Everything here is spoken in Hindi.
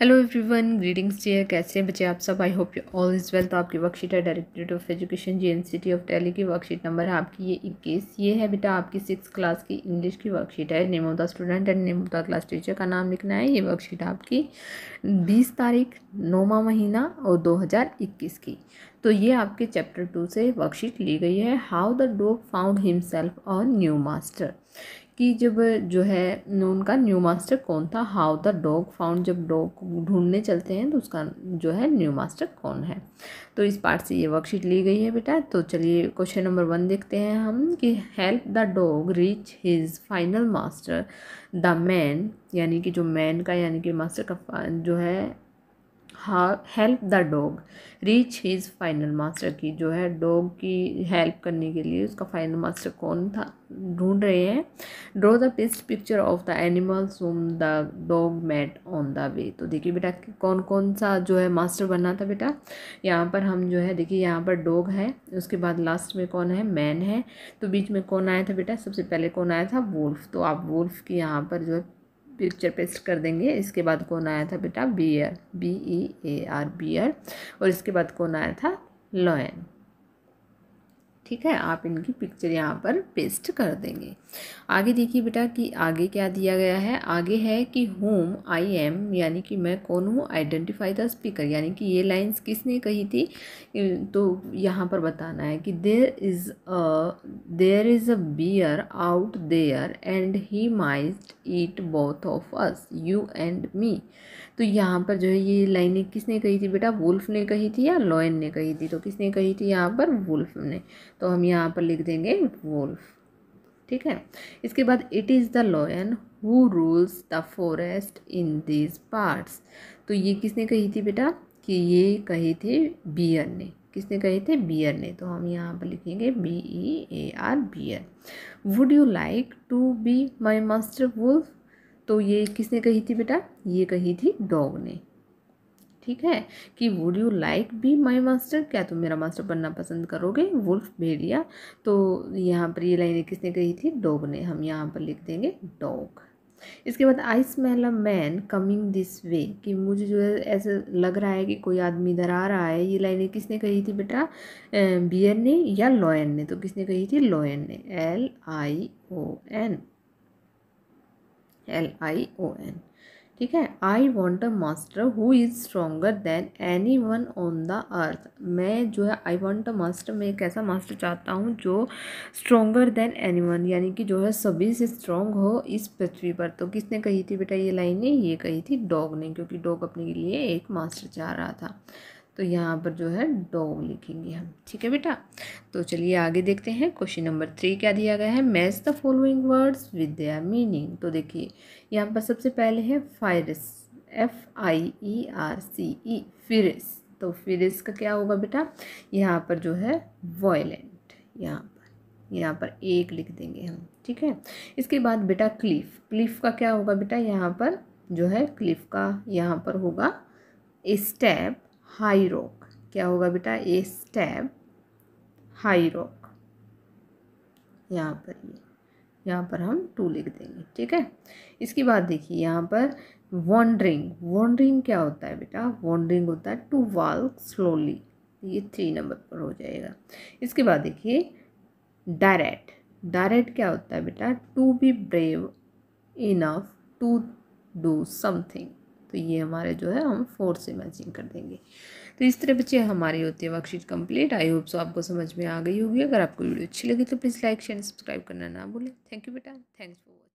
हेलो एवरीवन ग्रीटिंग्स जी कैसे हैं बच्चे आप सब I hope all is well तो आपकी वर्कशीट है directorate of education G NCT of Delhi की वर्कशीट नंबर है आपकी ये इक्कीस ये है बेटा आपकी सिक्स क्लास की इंग्लिश की वर्कशीट है name of the student and name of the class teacher का नाम लिखना है ये वर्कशीट आपकी बीस तारीख नौवा महीना और दो की तो ये आपके चैप्टर टू से वर्कशीट ली गई है how the dog found himself और न्यू मास्टर कि जब जो है उनका न्यू मास्टर कौन था हाउ द डॉग फाउंड जब डॉग ढूंढने चलते हैं तो उसका जो है न्यू मास्टर कौन है तो इस पार्ट से ये वर्कशीट ली गई है बेटा तो चलिए क्वेश्चन नंबर वन देखते हैं हम कि help the dog reach his final master the man यानी कि जो मैन का यानी कि मास्टर का जो है help the dog reach his final master की जो है डॉग की हेल्प करने के लिए उसका फाइनल मास्टर कौन था ढूंढ रहे हैं draw the best picture of the animals home the dog met on the way तो देखिए बेटा कौन कौन सा जो है मास्टर बना था बेटा यहाँ पर हम जो है देखिए यहाँ पर डॉग है उसके बाद लास्ट में कौन है मैन है तो बीच में कौन आया था बेटा सबसे पहले कौन आया था वुल्फ तो आप वुल्फ की यहाँ पर जो है पिक्चर पेस्ट कर देंगे इसके बाद कौन आया था बेटा bear B E A R bear और इसके बाद कौन आया था लॉयन ठीक है आप इनकी पिक्चर यहाँ पर पेस्ट कर देंगे आगे देखिए बेटा कि आगे क्या दिया गया है आगे है कि होम आई एम यानी कि मैं कौन हूँ आइडेंटिफाई द स्पीकर यानी कि ये लाइंस किसने कही थी तो यहाँ पर बताना है कि there is a there is a bear out there and he might eat both of us you and me तो यहाँ पर जो है ये लाइने किसने कही थी बेटा वुल्फ ने कही थी या लॉयन ने कही थी तो किसने कही थी यहाँ पर वुल्फ ने तो हम यहाँ पर लिख देंगे वोल्फ ठीक है इसके बाद it is the lion who rules the forest in this parts तो ये किसने कही थी बेटा कि ये कहे थे बियर ने किसने कहे थे बियर ने तो हम यहाँ पर लिखेंगे B E A R bear would you like to be my master wolf तो ये किसने कही थी बेटा ये कही थी डॉग ने ठीक है कि would you like be my master क्या तुम मेरा मास्टर बनना पसंद करोगे वुल्फ भेड़िया तो यहाँ पर ये लाइनें किसने कही थी डॉग ने हम यहाँ पर लिख देंगे डॉग इसके बाद I smell a man coming this way कि मुझे जो है ऐसा लग रहा है कि कोई आदमी इधर आ रहा है ये लाइनें किसने कही थी बेटा बियर ने या लॉयन ने तो किसने कही थी लॉयन ने L I O N L I O N ठीक है I want a master who is stronger than anyone on the earth मैं जो है आई वॉन्ट अ मास्टर मैं एक ऐसा मास्टर चाहता हूँ जो स्ट्रोंगर देन एनी वन यानी कि जो है सभी से स्ट्रोंग हो इस पृथ्वी पर तो किसने कही थी बेटा ये लाइन ने ये कही थी डॉग ने क्योंकि डॉग अपने लिए एक मास्टर चाह रहा था तो यहाँ पर जो है डॉग लिखेंगे हम ठीक है बेटा तो चलिए आगे देखते हैं क्वेश्चन नंबर थ्री क्या दिया गया है match the following words with their meaning तो देखिए यहाँ पर सबसे पहले है फायरस F I E R C ई फिरस तो फिरस का क्या होगा बेटा यहाँ पर जो है वॉयलेंट यहाँ पर यहाँ पर एक लिख देंगे हम ठीक है इसके बाद बेटा क्लिफ क्लिफ का क्या होगा बेटा यहाँ पर जो है क्लिफ का यहाँ पर होगा स्टेप हाई रॉक क्या होगा बेटा ए स्टैब हाई रॉक यहाँ पर ये यहाँ पर हम टू लिख देंगे ठीक है इसके बाद देखिए यहाँ पर वॉन्ड्रिंग वॉन्ड्रिंग क्या होता है बेटा वॉन्ड्रिंग होता है टू वाल स्लोली ये थ्री नंबर पर हो जाएगा इसके बाद देखिए डायरेक्ट डायरेक्ट क्या होता है बेटा to be brave enough to do something तो ये हमारे जो है हम फोर से मैचिंग कर देंगे तो इस तरह बच्चे हमारी होती है worksheet complete I hope so आपको समझ में आ गई होगी अगर आपको वीडियो अच्छी लगी तो प्लीज़ लाइक शेयर सब्सक्राइब करना ना भूलें थैंक यू बेटा थैंक्स फॉर